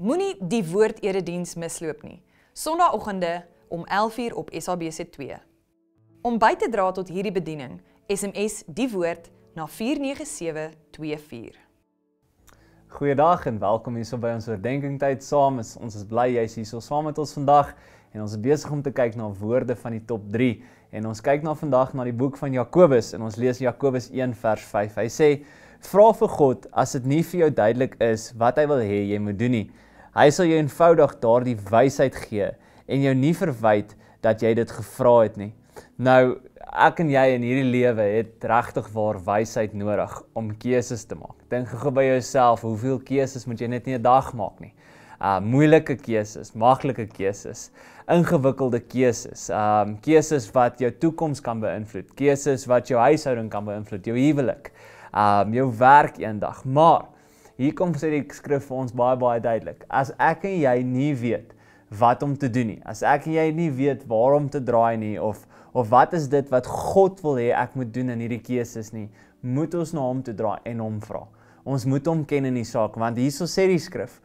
Moenie die woord erediens misloop nie. Sondagoggende om 11:00 op SABC2. Om by te dra tot hierdie bediening, SMS die woord na 49724. Goeiedag en welkom hier so by ons oordenkingtyd saam. Ons is bly jy's hier so saam met ons vandag en ons is besig om te kyk na woorde van die top 3 en ons kyk na vandag na die boek van Jakobus en ons lees Jakobus 1 vers 5. Hy sê: Vra vir God as dit nie vir jou duidelik is wat hy wil hê jy moet doen nie. Hy sal jou eenvoudig daardie wysheid gee en jou nie verwyd dat jy dit gevra het nie. Nou ek en jy in hierdie lewe het regtig waar wysheid nodig om keuses te maak. Dink gou by jouself, hoeveel keuses moet jy net in 'n dag maak nie? Uh moeilike keuses, maklike keuses, ingewikkelde keuses, um keuses wat jou toekoms kan beïnvloed, keuses wat jou huishouding kan beïnvloed, jou huwelik, um jou werk eendag, maar hier kom sê die skrif vir ons baie baie duidelik. As ek en jy nie weet wat om te doen nie, as ek en jy nie weet waar om te draai nie of of wat is dit wat God wil hê ek moet doen in hierdie keuses nie, moet ons na nou hom toe draai en hom vra. Ons moet hom ken in die saak want hierso sê die skrif,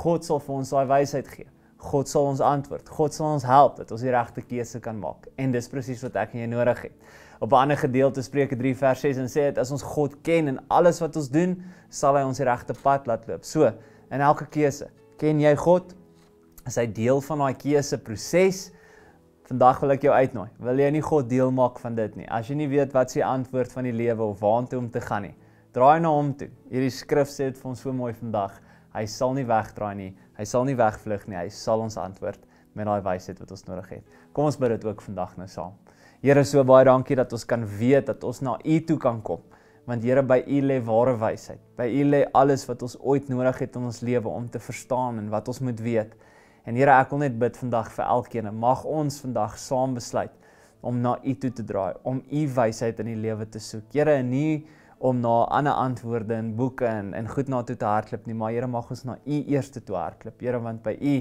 God sal vir ons daai wysheid gee. God sal ons antwoord. God sal ons help dat ons die regte keuse kan maak. En dis presies wat ek en jy nodig het. Op 'n ander gedeelte Spreuke 3 vers 6 en sê dit as ons God ken en alles wat ons doen, sal hy ons die regte pad laat loop. So, in elke keuse, ken jy God? Is hy deel van daai keuseproses? Vandag wil ek jou uitnooi. Wil jy nie God deel maak van dit nie? As jy nie weet wat se antwoord van die lewe of waartoe om te gaan nie, draai na nou hom toe. Hierdie skrif sê dit vir ons so mooi vandag. Hy sal nie wegdraai nie. Hy sal nie wegvlug nie. Hy sal ons antwoord met daai wysheid wat ons nodig het. Kom ons bid dit ook vandag nou saam. Here, so baie dankie dat ons kan weet dat ons na U toe kan kom, want Here, by U lê ware wysheid. By U lê alles wat ons ooit nodig het in ons lewe om te verstaan en wat ons moet weet. En Here, ek wil net bid vandag vir elkeen. Mag ons vandag saam besluit om na U toe te draai, om U wysheid in die lewe te soek. Here, in U nie om na ander antwoorde in boeke en in goed na toe te hardloop nie, maar Here mag ons na U eers toe hardloop. Here, want by U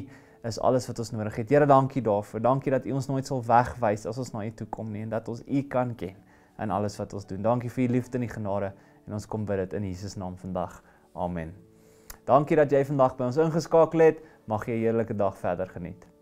is alles wat ons nodig het. Here, dankie daarvoor. Dankie dat U ons nooit sal wegwys as ons na U toe kom nie en dat ons U kan ken in alles wat ons doen. Dankie vir U liefde en U genade en ons kom bid dit in Jesus naam vandag. Amen. Dankie dat jy vandag by ons ingeskakel het. Mag jy 'n heerlike dag verder geniet.